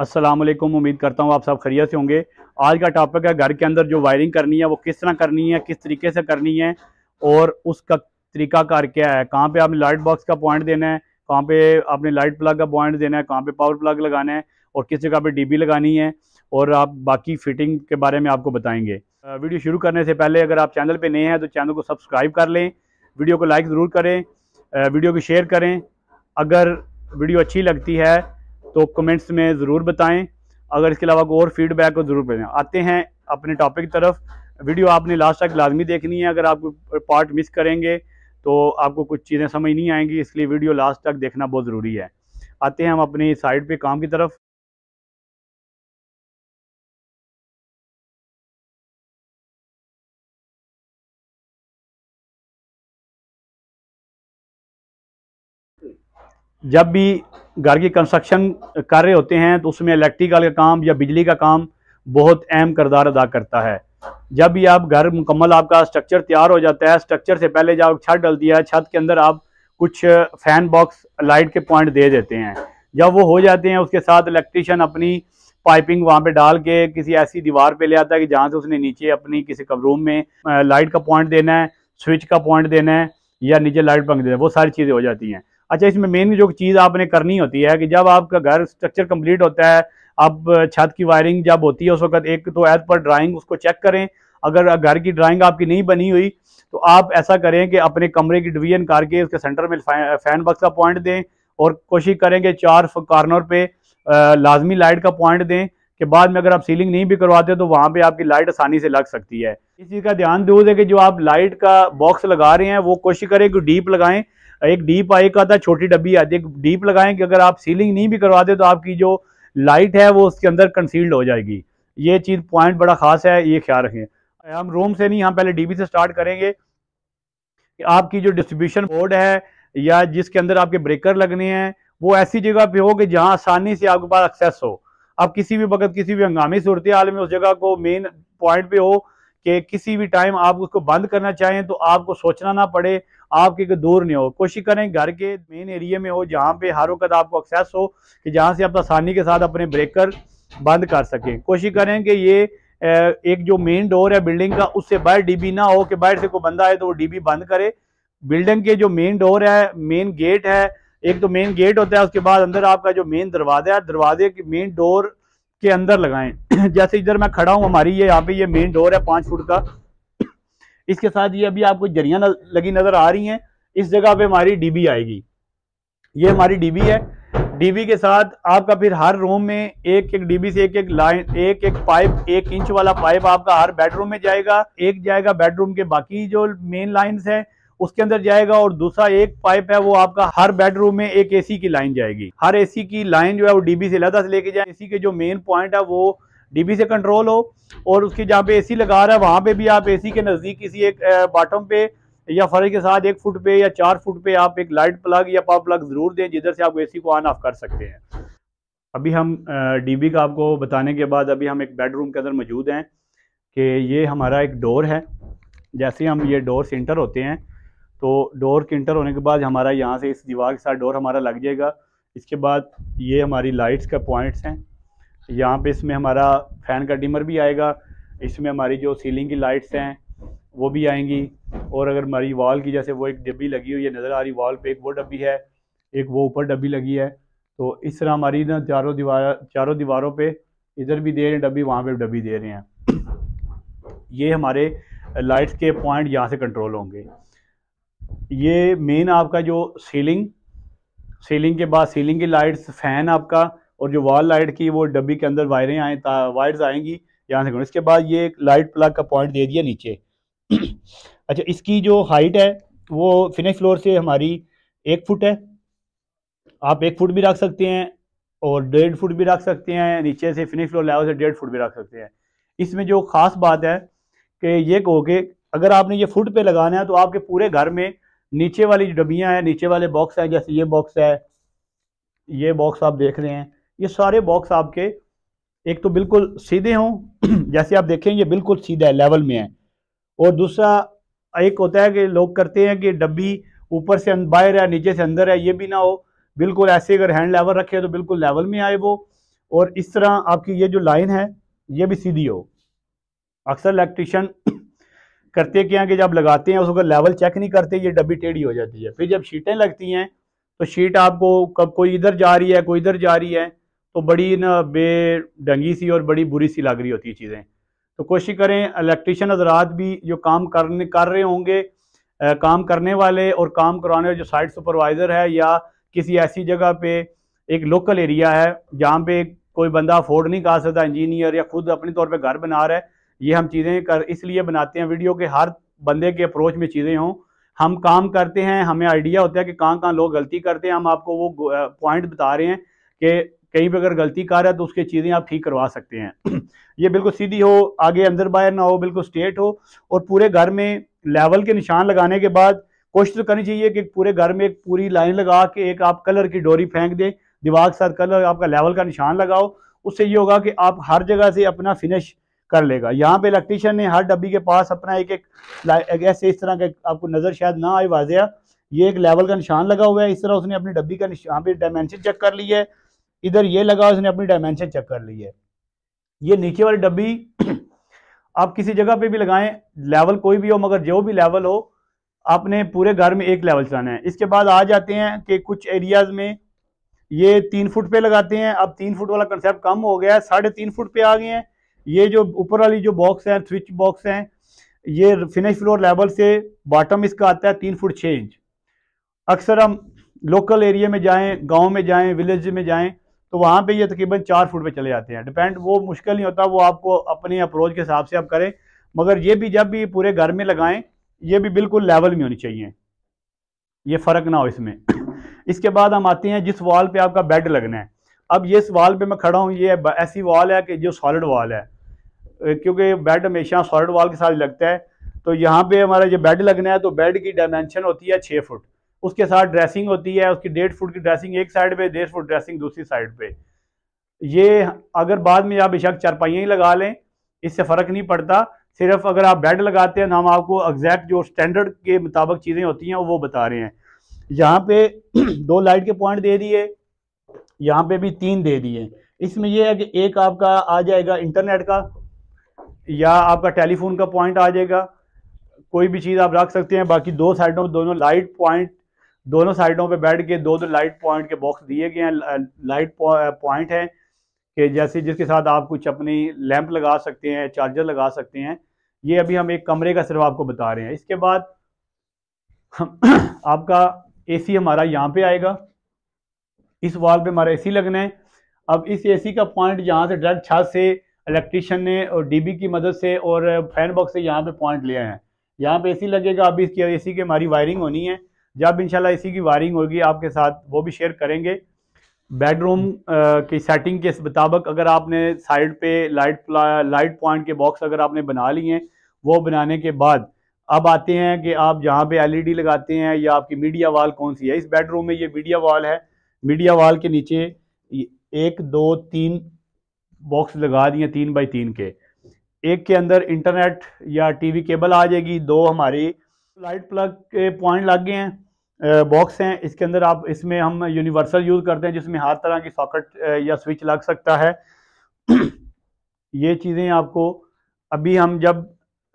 अस्सलाम उम्मीद करता हूँ आप सब खरीय से होंगे आज का टॉपिक है घर के अंदर जो वायरिंग करनी है वो किस तरह करनी है किस तरीके से करनी है और उसका तरीका कार क्या है कहाँ पे आपने लाइट बॉक्स का पॉइंट देना है कहाँ पे आपने लाइट प्लग का पॉइंट देना है कहाँ पे पावर प्लग लगाना है और किस जगह पे डीबी लगानी है और आप बाकी फिटिंग के बारे में आपको बताएंगे वीडियो शुरू करने से पहले अगर आप चैनल पर नए हैं तो चैनल को सब्सक्राइब कर लें वीडियो को लाइक ज़रूर करें वीडियो को शेयर करें अगर वीडियो अच्छी लगती है तो कमेंट्स में ज़रूर बताएं अगर इसके अलावा और फीडबैक को ज़रूर बताएं आते हैं अपने टॉपिक की तरफ वीडियो आपने लास्ट तक लाजमी देखनी है अगर आप पार्ट मिस करेंगे तो आपको कुछ चीज़ें समझ नहीं आएंगी इसलिए वीडियो लास्ट तक देखना बहुत ज़रूरी है आते हैं हम अपनी साइड पे काम की तरफ जब भी घर की कंस्ट्रक्शन कर रहे होते हैं तो उसमें इलेक्ट्रिकल का काम या बिजली का काम बहुत अहम करदार अदा करता है जब भी आप घर मुकम्मल आपका स्ट्रक्चर तैयार हो जाता है स्ट्रक्चर से पहले जब छत डल दिया है छत के अंदर आप कुछ फैन बॉक्स लाइट के पॉइंट दे देते हैं जब वो हो जाते हैं उसके साथ इलेक्ट्रिशियन अपनी पाइपिंग वहाँ पे डाल के किसी ऐसी दीवार पे ले आता है कि जहाँ से उसने नीचे अपनी किसी कमरूम में लाइट का पॉइंट देना है स्विच का पॉइंट देना है या नीचे लाइट पंख देना है वो सारी चीज़ें हो जाती हैं अच्छा इसमें मेन जो चीज़ आपने करनी होती है कि जब आपका घर स्ट्रक्चर कंप्लीट होता है अब छत की वायरिंग जब होती है उस वक्त एक तो एज पर ड्राइंग उसको चेक करें अगर घर की ड्राइंग आपकी नहीं बनी हुई तो आप ऐसा करें कि अपने कमरे की डिवीजन करके उसके सेंटर में फैन बक्स का पॉइंट दें और कोशिश करें कि चार कॉर्नर पे लाजमी लाइट का पॉइंट दें कि बाद में अगर आप सीलिंग नहीं भी करवाते तो वहाँ पे आपकी लाइट आसानी से लग सकती है इस चीज़ का ध्यान दूर है कि जो आप लाइट का बॉक्स लगा रहे हैं वो कोशिश करें कि डीप लगाएं एक डीप आई का था छोटी डब्बी आती है डीप लगाएं कि अगर आप सीलिंग नहीं भी करवा दे तो आपकी जो लाइट है वो उसके अंदर कंसील्ड हो जाएगी ये चीज़ पॉइंट बड़ा खास है ये ख्याल रखें हम रूम से नहीं हम पहले डीबी से स्टार्ट करेंगे आपकी जो डिस्ट्रीब्यूशन बोर्ड है या जिसके अंदर आपके ब्रेकर लगने हैं वो ऐसी जगह पे हो कि जहाँ आसानी से आपके पास एक्सेस हो आप किसी भी वक्त किसी भी हंगामी सूरत हाल में उस जगह को मेन पॉइंट पे हो कि किसी भी टाइम आप उसको बंद करना चाहें तो आपको सोचना ना पड़े आपके दूर नहीं हो कोशिश करें घर के मेन एरिया में हो जहाँ पे हर वक्त आपको एक्सेस हो कि जहाँ से आप आसानी के साथ अपने ब्रेकर बंद कर सकें कोशिश करें कि ये एक जो मेन डोर है बिल्डिंग का उससे बाहर डीबी ना हो कि बाहर से कोई बंदा आए तो वो डीबी बंद करे बिल्डिंग के जो मेन डोर है मेन गेट है एक तो मेन गेट होता है उसके बाद अंदर आपका जो मेन दरवाजा है दरवाजे के मेन डोर के अंदर लगाएं जैसे इधर मैं खड़ा हूँ हमारी ये यहाँ पे ये मेन डोर है पांच फुट का इसके साथ ये अभी आपको जरिया लगी नजर आ रही हैं इस जगह पे हमारी डीबी आएगी ये हमारी डीबी है डीबी के साथ आपका फिर हर रूम में एक एक डीबी से एक एक लाइन एक एक पाइप एक इंच वाला पाइप आपका हर बेडरूम में जाएगा एक जाएगा बेडरूम के बाकी जो मेन लाइन हैं उसके अंदर जाएगा और दूसरा एक पाइप है वो आपका हर बेडरूम में एक एसी की लाइन जाएगी हर एसी की लाइन जो है वो डीबी से लदा से लेके जाए एसी के जो मेन पॉइंट है वो डीबी से कंट्रोल हो और उसकी जहाँ पे एसी लगा रहा है वहाँ पे भी आप एसी के नज़दीक किसी एक बॉटम पे या फर्ज के साथ एक फुट पे या चार फुट पे आप एक लाइट प्लग या पावर प्लग ज़रूर दें जिधर से आप ए को ऑन ऑफ कर सकते हैं अभी हम डी का आपको बताने के बाद अभी हम एक बेडरूम के अंदर मौजूद हैं कि ये हमारा एक डोर है जैसे हम ये डोर सेंटर होते हैं तो डोर के इंटर होने के बाद हमारा यहाँ से इस दीवार के साथ डोर हमारा लग जाएगा इसके बाद ये हमारी लाइट्स का पॉइंट्स हैं यहाँ पे इसमें हमारा फ़ैन का डिमर भी आएगा इसमें हमारी जो सीलिंग की लाइट्स हैं वो भी आएंगी और अगर हमारी वॉल की जैसे वो एक डब्बी लगी हुई है नज़र आ रही वॉल पे एक वो डब्बी है एक वो ऊपर डब्बी लगी है तो इस तरह हमारी ना चारों दीवार चारों दीवारों पे इधर भी दे रहे हैं डब्बी वहाँ पे डब्बी दे रहे हैं ये हमारे लाइट्स के पॉइंट यहाँ से कंट्रोल होंगे ये मेन आपका जो सीलिंग सीलिंग के बाद सीलिंग की लाइट्स फ़ैन आपका और जो वॉल लाइट की वो डब्बी के अंदर वायरें आए वायर्स आएंगी यहाँ से इसके बाद ये एक लाइट प्लग का पॉइंट दे दिया नीचे अच्छा इसकी जो हाइट है वो फिनिश फ्लोर से हमारी एक फुट है आप एक फुट भी रख सकते हैं और डेढ़ फुट भी रख सकते हैं नीचे से फिनिश फ्लोर लेवल से डेढ़ फुट भी रख सकते हैं इसमें जो ख़ास बात है कि ये कहो कि अगर आपने ये फुट पे लगाना है तो आपके पूरे घर में नीचे वाली जो डबियाँ हैं नीचे वाले बॉक्स हैं जैसे ये बॉक्स है ये बॉक्स आप देख रहे हैं ये सारे बॉक्स आपके एक तो बिल्कुल सीधे हों जैसे आप देखें ये बिल्कुल सीधा है लेवल में है और दूसरा एक होता है कि लोग करते हैं कि डब्बी ऊपर से अं-, बाहर है नीचे से अंदर है ये भी ना हो बिल्कुल ऐसे अगर हैंड लेवल रखे तो बिल्कुल लेवल में आए वो और इस तरह आपकी ये जो लाइन है ये भी सीधी हो अक्सर इलेक्ट्रिशियन करते क्या कि जब लगाते हैं उस लेवल चेक नहीं करते ये डब्बी टेढ़ी हो जाती है फिर जब शीटें लगती हैं तो शीट आपको कब कोई इधर जा रही है कोई इधर जा रही है तो बड़ी ना बेडंगी सी और बड़ी बुरी सी लग रही होती है चीज़ें तो कोशिश करें इलेक्ट्रिशियन हजरात भी जो काम करने कर रहे होंगे काम करने वाले और काम करवाने वाले जो साइट सुपरवाइज़र है या किसी ऐसी जगह पे एक लोकल एरिया है जहाँ पे कोई बंदा अफोर्ड नहीं कर सकता इंजीनियर या खुद अपने तौर पे घर बना रहा है ये हम चीज़ें कर इसलिए बनाते हैं वीडियो के हर बंदे के अप्रोच में चीज़ें हों हम काम करते हैं हमें आइडिया होता है कि कहाँ कहाँ लोग गलती करते हैं हम आपको वो पॉइंट बता रहे हैं कि कहीं पर अगर गलती कर रहा है तो उसकी चीज़ें आप ठीक करवा सकते हैं ये बिल्कुल सीधी हो आगे अंदर बाहर ना हो बिल्कुल स्ट्रेट हो और पूरे घर में लेवल के निशान लगाने के बाद कोशिश तो करनी चाहिए कि पूरे घर में एक पूरी लाइन लगा के एक आप कलर की डोरी फेंक दें दिमाग के साथ कलर आपका लेवल का निशान लगाओ उससे ये होगा कि आप हर जगह से अपना फिनिश कर लेगा यहाँ पे इलेक्ट्रीशियन ने हर डब्बी के पास अपना एक एक ऐसे इस तरह का आपको नज़र शायद ना आए वाजिया ये एक लेवल का निशान लगा हुआ है इस तरह उसने अपनी डब्बी का निशान पे डायमेंशन चेक कर लिया है इधर ये लगा उसने अपनी डायमेंशन चेक कर ली है ये नीचे वाली डब्बी आप किसी जगह पे भी लगाएं लेवल कोई भी हो मगर जो भी लेवल हो आपने पूरे घर में एक लेवल चलाना है इसके बाद आ जाते हैं कि कुछ एरियाज में ये तीन फुट पे लगाते हैं अब तीन फुट वाला कंसेप्ट कम हो गया है साढ़े तीन फुट पे आ गए हैं ये जो ऊपर वाली जो बॉक्स है स्विच बॉक्स है ये फिनिश फ्लोर लेवल से बॉटम इसका आता है तीन फुट छः इंच अक्सर हम लोकल एरिया में जाएं गांव में जाएं विलेज में जाएं तो वहाँ पे ये तकरीबन चार फुट पे चले जाते हैं डिपेंड वो मुश्किल नहीं होता वो आपको अपने अप्रोच के हिसाब से आप करें मगर ये भी जब भी पूरे घर में लगाएं ये भी बिल्कुल लेवल में होनी चाहिए ये फ़र्क ना हो इसमें इसके बाद हम आते हैं जिस वॉल पे आपका बेड लगना है अब ये इस वॉल पर मैं खड़ा हूँ ये ऐसी वॉल है कि जो सॉलिड वॉल है क्योंकि बेड हमेशा सॉलिड वॉल के साथ लगता है तो यहाँ पे हमारा जो बेड लगना है तो बेड की डायमेंशन होती है छः फुट उसके साथ ड्रेसिंग होती है उसकी डेढ़ फुट की ड्रेसिंग एक साइड पे डेढ़ फुट ड्रेसिंग दूसरी साइड पे ये अगर बाद में आप बेशक चारपाइयाँ ही लगा लें इससे फ़र्क नहीं पड़ता सिर्फ अगर आप बेड लगाते हैं हम आपको एग्जैक्ट जो स्टैंडर्ड के मुताबिक चीज़ें होती हैं वो बता रहे हैं यहाँ पे दो लाइट के पॉइंट दे दिए यहाँ पे भी तीन दे दिए इसमें यह है कि एक आपका आ जाएगा इंटरनेट का या आपका टेलीफोन का पॉइंट आ जाएगा कोई भी चीज़ आप रख सकते हैं बाकी दो साइडों दोनों लाइट पॉइंट दोनों साइडों पे बैठ के दो दो लाइट पॉइंट के बॉक्स दिए गए हैं लाइट पॉइंट हैं कि जैसे जिसके साथ आप कुछ अपनी लैंप लगा सकते हैं चार्जर लगा सकते हैं ये अभी हम एक कमरे का सिर्फ आपको बता रहे हैं इसके बाद आपका एसी हमारा यहाँ पे आएगा इस वॉल पे हमारा एसी लगना है अब इस एसी का पॉइंट यहाँ से डायरेक्ट छत से इलेक्ट्रिशियन ने और डीबी की मदद से और फैन बॉक्स से यहाँ पे पॉइंट लिया है यहाँ पे एसी लगेगा अभी इसकी एसी की हमारी वायरिंग होनी है जब इंशाल्लाह इसी की वायरिंग होगी आपके साथ वो भी शेयर करेंगे बेडरूम की सेटिंग के मुताबिक अगर आपने साइड पे लाइट लाइट पॉइंट के बॉक्स अगर आपने बना लिए हैं वो बनाने के बाद अब आते हैं कि आप जहाँ पे एलईडी लगाते हैं या आपकी मीडिया वॉल कौन सी है इस बेडरूम में ये मीडिया वॉल है मीडिया वॉल के नीचे एक दो तीन बॉक्स लगा दिए तीन बाई तीन के एक के अंदर इंटरनेट या टीवी केबल आ जाएगी दो हमारी लाइट प्लग के पॉइंट लग गए हैं बॉक्स हैं इसके अंदर आप इसमें हम यूनिवर्सल यूज़ करते हैं जिसमें हर तरह की सॉकेट या स्विच लग सकता है ये चीज़ें आपको अभी हम जब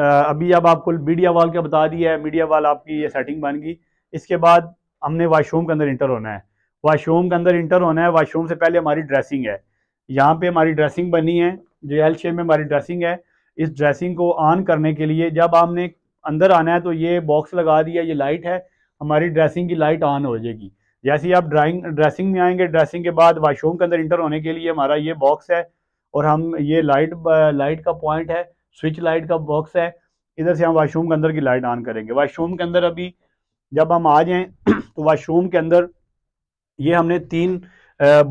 अभी अब आपको मीडिया वाल का बता दिया है मीडिया वाल आपकी ये सेटिंग बन गई इसके बाद हमने वाशरूम के अंदर इंटर होना है वाशरूम के अंदर इंटर होना है वाशरूम से पहले हमारी ड्रेसिंग है यहाँ पे हमारी ड्रेसिंग बनी है जो हेल्थ शेप में हमारी ड्रेसिंग है इस ड्रेसिंग को ऑन करने के लिए जब हमने अंदर आना है तो ये बॉक्स लगा दिया ये लाइट है हमारी ड्रेसिंग की लाइट ऑन हो जाएगी जैसे ही आप ड्राइंग ड्रेसिंग में आएंगे ड्रेसिंग के बाद वाशरूम के अंदर इंटर होने के लिए हमारा ये बॉक्स है और हम ये लाइट लाइट का पॉइंट है स्विच लाइट का बॉक्स है इधर से हम वाशरूम के अंदर की लाइट ऑन करेंगे वाशरूम के अंदर अभी जब हम आ जाएं तो वाशरूम के अंदर ये हमने तीन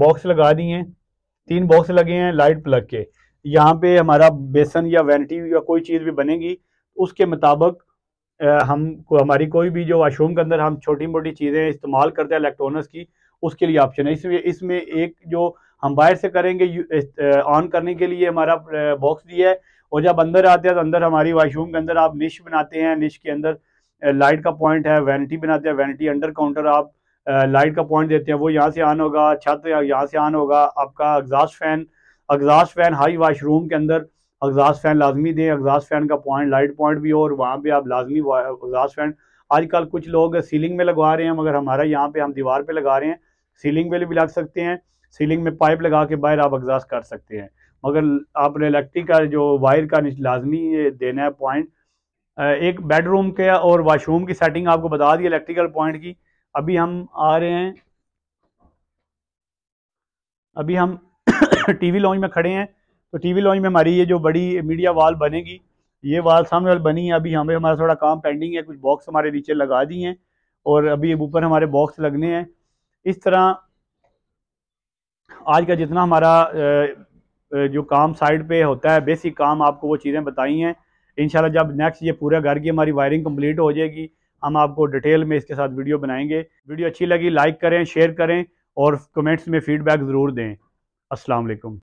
बॉक्स लगा दिए हैं तीन बॉक्स लगे हैं लाइट प्लग के यहाँ पे हमारा बेसन या वेंटी या कोई चीज़ भी बनेगी उसके मुताबिक हम को हमारी कोई भी जो वाशरूम के अंदर हम छोटी मोटी चीज़ें इस्तेमाल करते हैं इलेक्ट्रॉनिक्स की उसके लिए ऑप्शन है इसमें इसमें एक जो हम बाहर से करेंगे ऑन करने के लिए हमारा बॉक्स दिया है और जब अंदर आते हैं तो अंदर हमारी वाशरूम के अंदर आप निश बनाते हैं निश के अंदर लाइट का पॉइंट है वैनिटी बनाते हैं वैनिटी अंडर काउंटर आप लाइट का पॉइंट देते हैं वो यहाँ से ऑन होगा छत यहाँ से ऑन होगा आपका exhaust fan exhaust fan high washroom के अंदर अगजाज फैन लाजमी दें अगजाज फैन का पॉइंट लाइट पॉइंट भी हो और वहाँ पर आप लाजमी अगजाज फैन आजकल कुछ लोग सीलिंग में लगवा रहे हैं मगर हमारा यहाँ पे हम दीवार पे लगा रहे हैं सीलिंग में भी लग सकते हैं सीलिंग में पाइप लगा के बाहर आप अगजाज कर सकते हैं मगर आपने इलेक्ट्रिक का जो वायर का लाजमी देना है पॉइंट एक बेडरूम के और वाशरूम की सेटिंग आपको बता दी इलेक्ट्रिकल पॉइंट की अभी हम आ रहे हैं अभी हम टीवी लॉन्च में खड़े हैं तो टीवी लॉन्च में हमारी ये जो बड़ी मीडिया वाल बनेगी ये वाल सामने वाल बनी है अभी हमें हमारा थोड़ा काम पेंडिंग है कुछ बॉक्स हमारे नीचे लगा दिए हैं और अभी ऊपर हमारे बॉक्स लगने हैं इस तरह आज का जितना हमारा जो काम साइड पे होता है बेसिक काम आपको वो चीज़ें बताई हैं इंशाल्लाह जब नेक्स्ट ये पूरे घर की हमारी वायरिंग कंप्लीट हो जाएगी हम आपको डिटेल में इसके साथ वीडियो बनाएंगे वीडियो अच्छी लगी लाइक करें शेयर करें और कमेंट्स में फीडबैक ज़रूर दें असलकम